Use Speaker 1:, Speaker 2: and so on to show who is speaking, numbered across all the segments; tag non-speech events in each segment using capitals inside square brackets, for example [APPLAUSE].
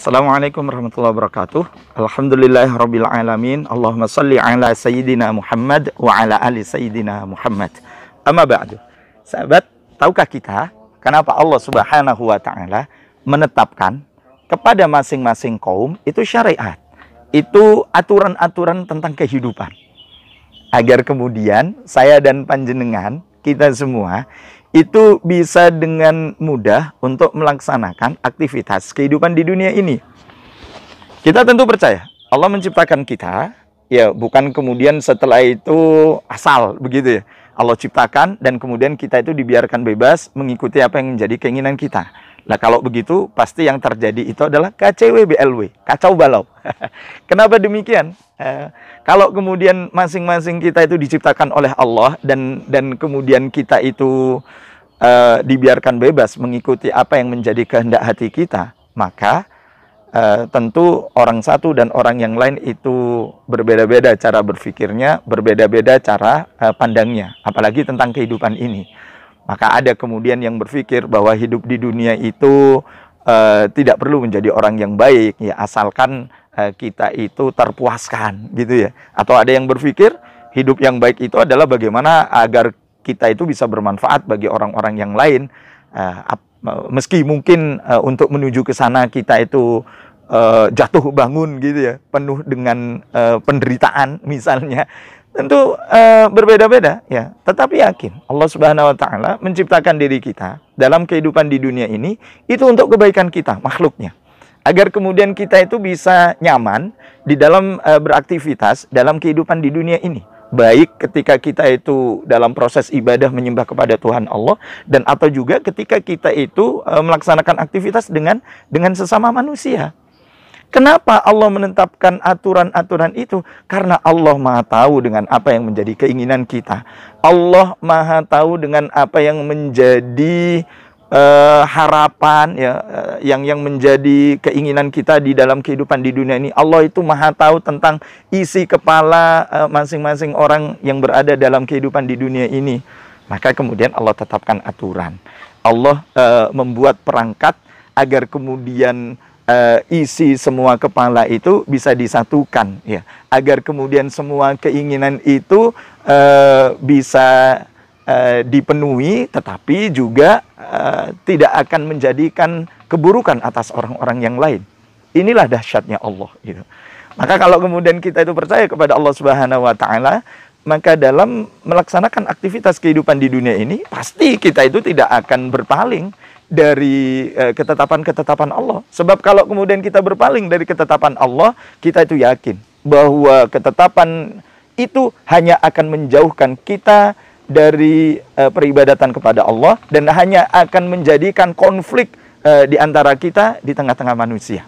Speaker 1: Assalamualaikum warahmatullahi wabarakatuh. Alhamdulillah rabbil alamin. Allahumma salli ala sayyidina Muhammad wa ala ali sayyidina Muhammad. Amma ba'du. Sahabat, tahukah kita kenapa Allah Subhanahu wa taala menetapkan kepada masing-masing kaum itu syariat. Itu aturan-aturan tentang kehidupan. Agar kemudian saya dan panjenengan kita semua itu bisa dengan mudah untuk melaksanakan aktivitas kehidupan di dunia ini. Kita tentu percaya Allah menciptakan kita, ya bukan kemudian setelah itu asal begitu ya. Allah ciptakan dan kemudian kita itu dibiarkan bebas mengikuti apa yang menjadi keinginan kita. Nah kalau begitu pasti yang terjadi itu adalah KCW BLW, kacau balau. [LAUGHS] Kenapa demikian? Eh, kalau kemudian masing-masing kita itu diciptakan oleh Allah dan dan kemudian kita itu uh, dibiarkan bebas mengikuti apa yang menjadi kehendak hati kita, maka uh, tentu orang satu dan orang yang lain itu berbeda-beda cara berpikirnya, berbeda-beda cara pandangnya, apalagi tentang kehidupan ini. Maka ada kemudian yang berpikir bahwa hidup di dunia itu uh, tidak perlu menjadi orang yang baik ya asalkan Eh, kita itu terpuaskan gitu ya. Atau ada yang berpikir hidup yang baik itu adalah bagaimana agar kita itu bisa bermanfaat bagi orang-orang yang lain. Eh, meski mungkin eh, untuk menuju ke sana kita itu jatuh bangun gitu ya, penuh dengan penderitaan [LAUGHS] misalnya. Tentu berbeda-beda ya, tetapi yakin Allah Subhanahu wa taala menciptakan diri kita dalam kehidupan di dunia ini itu untuk kebaikan kita, makhluknya agar kemudian kita itu bisa nyaman di dalam uh, beraktivitas dalam kehidupan di dunia ini baik ketika kita itu dalam proses ibadah menyembah kepada Tuhan Allah dan atau juga ketika kita itu eh, melaksanakan aktivitas dengan dengan sesama manusia. Kenapa Allah menetapkan aturan-aturan itu? Karena Allah Maha Tahu dengan apa yang menjadi keinginan kita. Allah Maha Tahu dengan apa yang menjadi uh, harapan ya uh, yang yang menjadi keinginan kita di dalam kehidupan di dunia ini Allah itu maha tahu tentang isi kepala eh, masing-masing uh, orang yang berada dalam kehidupan di dunia ini maka kemudian Allah tetapkan aturan Allah uh, membuat perangkat agar kemudian isi semua kepala itu bisa disatukan ya agar kemudian semua keinginan itu uh, bisa Eh, dipenuhi tetapi juga uh, tidak akan menjadikan keburukan atas orang-orang yang lain. Inilah dahsyatnya Allah gitu. Maka kalau kemudian kita itu percaya kepada Allah Subhanahu wa taala, maka dalam melaksanakan aktivitas kehidupan di dunia ini pasti kita itu tidak akan berpaling dari eh, ketetapan-ketetapan Allah. Sebab kalau kemudian kita berpaling dari ketetapan Allah, kita itu yakin bahwa ketetapan itu hanya akan menjauhkan kita dari e, peribadatan kepada Allah dan hanya akan menjadikan konflik e, di antara kita di tengah-tengah manusia.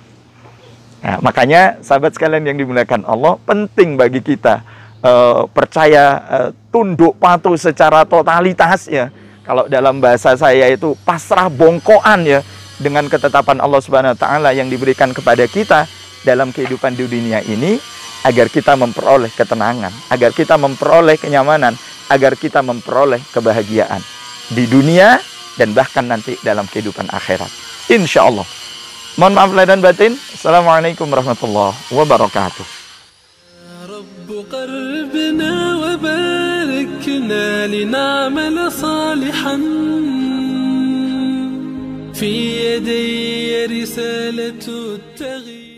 Speaker 1: Nah, makanya sahabat sekalian yang dimuliakan Allah, penting bagi kita e, percaya e, tunduk patuh secara totalitas ya. Kalau dalam bahasa saya itu pasrah bongkoan ya dengan ketetapan Allah Subhanahu wa taala yang diberikan kepada kita dalam kehidupan di dunia ini agar kita memperoleh ketenangan, agar kita memperoleh kenyamanan, agar kita memperoleh kebahagiaan di dunia dan bahkan nanti dalam kehidupan akhirat. Insya Allah. Mohon maaf lahir dan batin. Assalamualaikum warahmatullahi wabarakatuh. في يدي رسالة التغيير